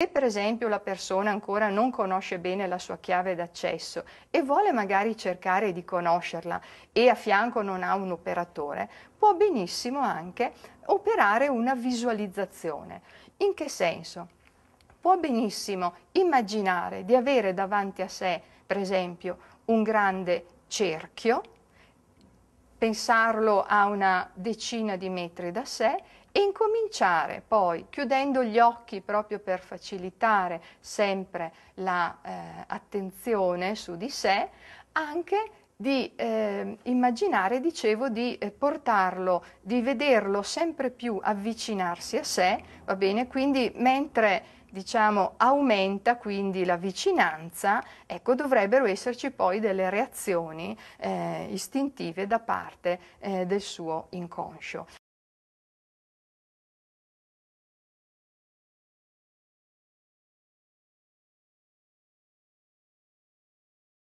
Se per esempio la persona ancora non conosce bene la sua chiave d'accesso e vuole magari cercare di conoscerla e a fianco non ha un operatore, può benissimo anche operare una visualizzazione. In che senso? Può benissimo immaginare di avere davanti a sé, per esempio, un grande cerchio pensarlo a una decina di metri da sé e incominciare poi, chiudendo gli occhi proprio per facilitare sempre l'attenzione la, eh, su di sé, anche di eh, immaginare, dicevo, di eh, portarlo, di vederlo sempre più avvicinarsi a sé, va bene? Quindi mentre diciamo, aumenta quindi la vicinanza, ecco, dovrebbero esserci poi delle reazioni eh, istintive da parte eh, del suo inconscio.